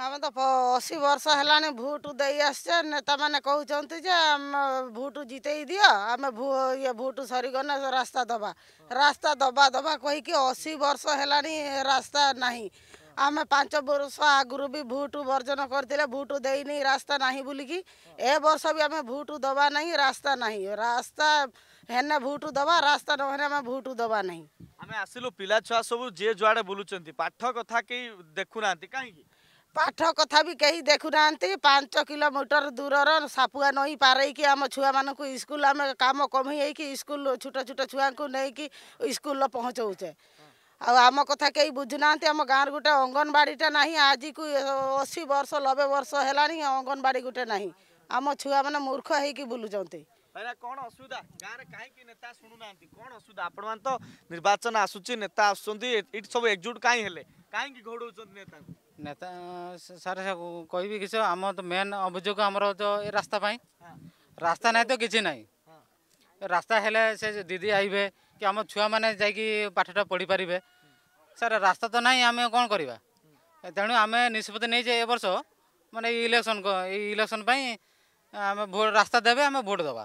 ଆମେ ତ ଅଶୀ ବର୍ଷ ହେଲାଣି ଭୋଟ ଦେଇ ଆସୁଛେ ନେତାମାନେ କହୁଛନ୍ତି ଯେ ଆମେ ଭୋଟ ଜିତେଇ ଦିଅ ଆମେ ଇଏ ଭୋଟ ସରିଗଲେ ରାସ୍ତା ଦେବା ରାସ୍ତା ଦେବା ଦେବା କହିକି ଅଶୀ ବର୍ଷ ହେଲାଣି ରାସ୍ତା ନାହିଁ ଆମେ ପାଞ୍ଚ ବର୍ଷ ଆଗରୁ ବି ଭୋଟ ବର୍ଜନ କରିଥିଲେ ଭୋଟ ଦେଇନି ରାସ୍ତା ନାହିଁ ବୋଲିକି ଏ ବର୍ଷ ବି ଆମେ ଭୋଟ ଦେବା ନାହିଁ ରାସ୍ତା ନାହିଁ ରାସ୍ତା ହେନେ ଭୋଟ ଦେବା ରାସ୍ତା ନହେଲେ ଆମେ ଭୋଟ ଦେବା ନାହିଁ ଆମେ ଆସିଲୁ ପିଲା ଛୁଆ ସବୁ ଯିଏ ଯୁଆଡ଼େ ବୁଲୁଛନ୍ତି ପାଠ କଥା କେହି ଦେଖୁନାହାନ୍ତି କାହିଁକି पाठ कथा भी कहीं देखुना पांच किलोमीटर दूर रपुआ नई पारेकि आम छुआ मान स्कूल आम कम कम स्कूल छोट छोट छुआ को लेकिन स्कूल पहुँचाऊे आम कथा कहीं बुझुना आम गाँव रोटे अंगनवाड़ीटा ना आज को अशी वर्ष नबे वर्ष है अंगनवाड़ी गोटे ना आम छुआ मैंने मूर्ख हो बुलुंच असुविधा गाँव में कहीं नेता शुणुना कौन असुविधा आप निर्वाचन आसूची नेता आस सब एकजुट कहीं নেতা স্যার কবি কিছু আমার তো মেন অভিযোগ আমার তো এ রাস্তা পাই রাস্তা নাই তো কিছু নাই রাস্তা হলে সে দিদি আইবে কি আমার ছুয়া মানে যাইকি পাঠটা পড়ি পারিবে স্যার রাস্তা তো নাই আমি কোন করিবা তেণু আমি নিষ্পতি নেইছে এবর্ষ মানে ইলেকশন এই ইলেকশন পাই আমি ভোট রাস্তা দেবে আমি ভোট দেবা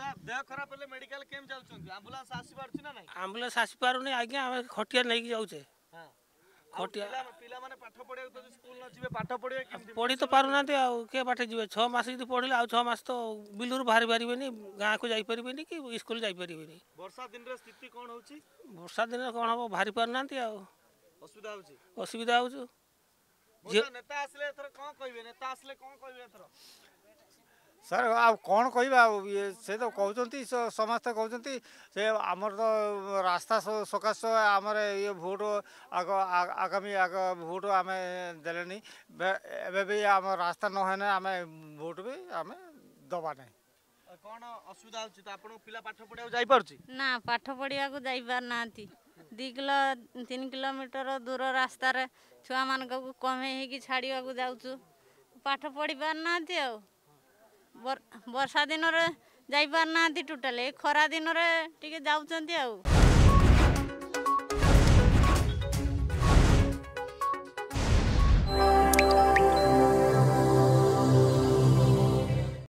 ଦାଦା ଦେହ ଖରାପ ହେଲେ ମେଡିକାଲ କେମିତି ଯାଉଛନ୍ତି ଆମ୍ବୁଲାନ୍ସ ଆସିପାରୁଛି ନା ନାହିଁ ଆମ୍ବୁଲାନ୍ସ ଆସିପାରୁନି ଆଜ୍ଞା ଆମେ ଖଟିଆ ନେଇକି ଯାଉଛେ ଖଟିଆ ପିଲାମାନେ ପାଠ ପଢ଼ିବାକୁ ଯଦି ସ୍କୁଲ ନ ଯିବେ ପାଠ ପଢ଼ିବେ କେମିତି ପଢ଼ି ତ ପାରୁନାହାନ୍ତି ଆଉ କିଏ ପାଠ ଯିବେ ଛଅ ମାସ ଯଦି ପଢ଼ିଲେ ଆଉ ଛଅ ମାସ ତ ବିଲରୁ ବାହାରି ପାରିବେନି ଗାଁକୁ ଯାଇପାରିବେନି କି ସ୍କୁଲ ଯାଇପାରିବେନି ବର୍ଷା ଦିନରେ ସ୍ଥିତି କ'ଣ ହେଉଛି ବର୍ଷା ଦିନରେ କ'ଣ ହେବ ବାହାରି ପାରୁନାହାନ୍ତି ଆଉ ଅସୁବିଧା ହେଉଛି ଅସୁବିଧା ହେଉଛୁ ନେତା ଆସିଲେ ଏଥର କ'ଣ କହିବେ ନେତା ଆସିଲେ କ'ଣ କହିବେ ଏଥର ସାର୍ ଆଉ କ'ଣ କହିବା ଆଉ ସେ ତ କହୁଛନ୍ତି ସମସ୍ତେ କହୁଛନ୍ତି ସେ ଆମର ତ ରାସ୍ତା ସକାଶ ଆମର ଇଏ ଭୋଟ୍ ଆଗ ଆଗାମୀ ଆଗ ଭୋଟ୍ ଆମେ ଦେଲେନି ଏବେ ବି ଆମ ରାସ୍ତା ନହେଲେ ଆମେ ଭୋଟ୍ ବି ଆମେ ଦେବା ନାହିଁ କ'ଣ ଅସୁବିଧା ହେଉଛି ତ ଆପଣଙ୍କ ପିଲା ପାଠ ପଢ଼ିବାକୁ ଯାଇପାରୁଛି ନା ପାଠ ପଢ଼ିବାକୁ ଯାଇପାରୁନାହାନ୍ତି ଦୁଇ କିଲୋ ତିନି କିଲୋମିଟର ଦୂର ରାସ୍ତାରେ ଛୁଆମାନଙ୍କୁ କମେଇ ହେଇକି ଛାଡ଼ିବାକୁ ଯାଉଛୁ ପାଠ ପଢ଼ିପାରୁନାହାନ୍ତି ଆଉ बर्षादिन पोटाली खरादिन टिक आउ